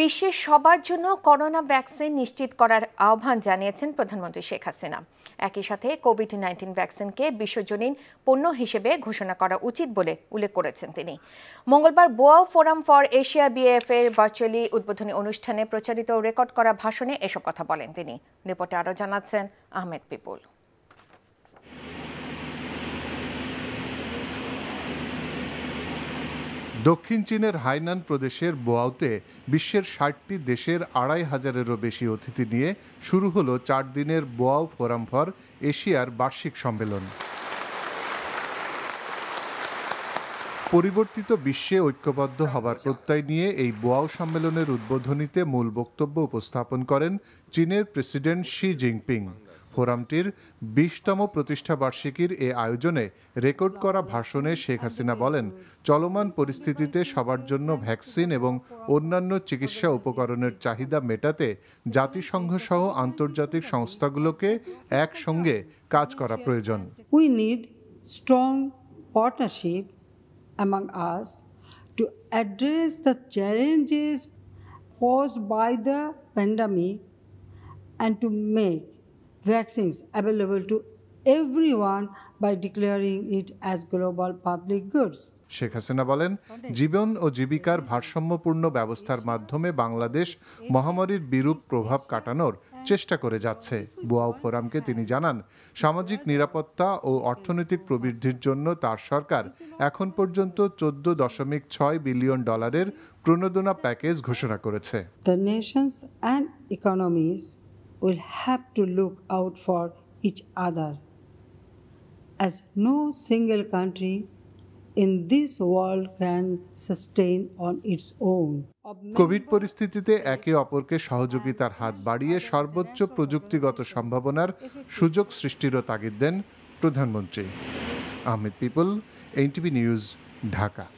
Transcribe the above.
বিশ্বের সবার জন্য করোনা ভ্যাকসিন নিশ্চিত করার আহ্বান জানিয়েছেন প্রধানমন্ত্রী শেখ হাসিনা একই সাথে কোভিড নাইন্টিন ভ্যাকসিনকে বিশ্বজনীন পণ্য হিসেবে ঘোষণা করা উচিত বলে উল্লেখ করেছেন তিনি মঙ্গলবার Boao forum for Asia BF এর ভার্চুয়ালি উদ্বোধনী অনুষ্ঠানে প্রচারিত রেকর্ড করা ভাষণে এসব কথা বলেন তিনি রিপোর্টে আরও জানাচ্ছেন আহমেদ পিপুল দক্ষিণ চীনের হাইনান প্রদেশের বোয়াউতে বিশ্বের ষাটটি দেশের আড়াই হাজারেরও বেশি অতিথি নিয়ে শুরু হলো চার দিনের বোয়াউ ফোরাম ফর এশিয়ার বার্ষিক সম্মেলন পরিবর্তিত বিশ্বে ঐক্যবদ্ধ হবার প্রত্যয় নিয়ে এই বোয়াও সম্মেলনের উদ্বোধনীতে মূল বক্তব্য উপস্থাপন করেন চীনের প্রেসিডেন্ট শি জিনপিং ফোরামটির বিশতম প্রতিষ্ঠা বার্ষিকীর এ আয়োজনে রেকর্ড করা ভাষণে শেখ হাসিনা বলেন চলমান পরিস্থিতিতে সবার জন্য ভ্যাকসিন এবং অন্যান্য চিকিৎসা উপকরণের চাহিদা মেটাতে জাতিসংঘ সহ আন্তর্জাতিক সংস্থাগুলোকে একসঙ্গে কাজ করা প্রয়োজন we need strong partnership among us to address the challenges posed by the pandemic and to make vaccines available to everyone by declaring it as global public goods. Sheikh Hasina বলেন জীবন ও জীবিকার ভারসাম্যপূর্ণ ব্যবস্থার মাধ্যমে বাংলাদেশ মহামারীর বিরূপ প্রভাব কাটানোর চেষ্টা করে যাচ্ছে বুয়াও ফোরামকে তিনি জানান সামাজিক নিরাপত্তা ও অর্থনৈতিক প্রবৃদ্ধির জন্য তার সরকার এখন পর্যন্ত চোদ্দ দশমিক ছয় বিলিয়ন ডলারের প্রণোদনা প্যাকেজ ঘোষণা করেছে the nations and economies will have to look out for each other. As no single country in this world can sustain on its own. Covid পরিস্থিতিতে একে অপরকে সহযোগিতার হাত বাড়িয়ে সর্বোচ্চ প্রযুক্তিগত সম্ভাবনার সুযোগ সৃষ্টিরও তাগিদ দেন প্রধানমন্ত্রী আহমেদ পিপল এনটিভি নিউজ ঢাকা